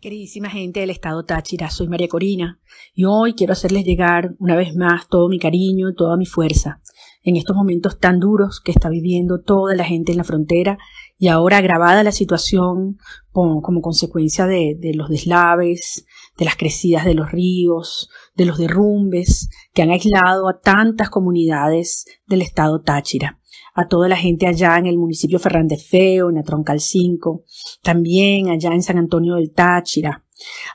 Queridísima gente del estado Táchira, soy María Corina y hoy quiero hacerles llegar una vez más todo mi cariño y toda mi fuerza en estos momentos tan duros que está viviendo toda la gente en la frontera y ahora agravada la situación como consecuencia de, de los deslaves, de las crecidas de los ríos, de los derrumbes que han aislado a tantas comunidades del estado Táchira a toda la gente allá en el municipio ferrandefeo Feo, en la Troncal 5, también allá en San Antonio del Táchira,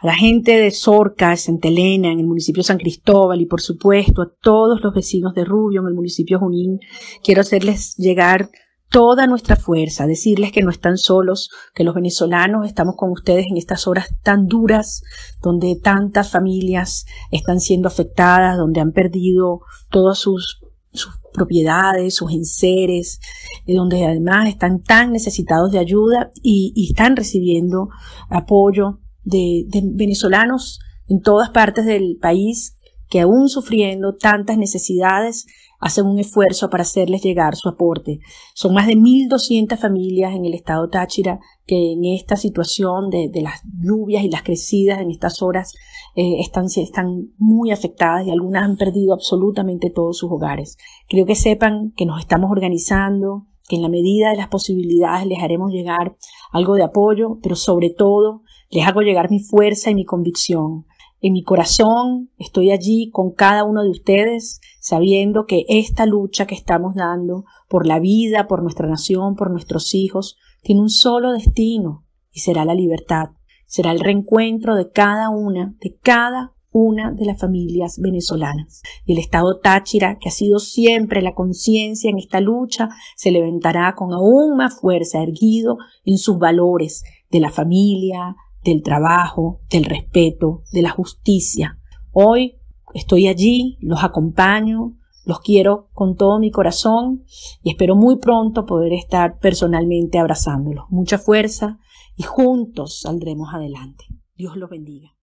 a la gente de Sorca, Santa Elena, en el municipio San Cristóbal y por supuesto a todos los vecinos de Rubio en el municipio Junín, quiero hacerles llegar toda nuestra fuerza, decirles que no están solos, que los venezolanos estamos con ustedes en estas horas tan duras, donde tantas familias están siendo afectadas, donde han perdido todas sus propiedades, sus enseres, eh, donde además están tan necesitados de ayuda y, están recibiendo apoyo de venezolanos en todas partes del país que aún sufriendo tantas necesidades, hacen un esfuerzo para hacerles llegar su aporte. Son más de 1.200 familias en el estado Táchira que en esta situación de, las lluvias y las crecidas en estas horas eh, están, están muy afectadas y algunas han perdido absolutamente todos sus hogares. Creo que sepan que nos estamos organizando, que en la medida de las posibilidades les haremos llegar algo de apoyo, pero sobre todo les hago llegar mi fuerza y mi convicción en mi corazón, estoy allí con cada uno de ustedes, sabiendo que esta lucha que estamos dando por la vida, por nuestra nación, por nuestros hijos, tiene un solo destino y será la libertad, será el reencuentro de cada una, de cada una de las familias venezolanas. Y el Estado Táchira, que ha sido siempre la conciencia en esta lucha, se levantará con aún más fuerza, erguido en sus valores de la familia, del trabajo, del respeto, de la justicia. Hoy estoy allí, los acompaño, los quiero con todo mi corazón y espero muy pronto poder estar personalmente abrazándolos. Mucha fuerza y juntos saldremos adelante. Dios los bendiga.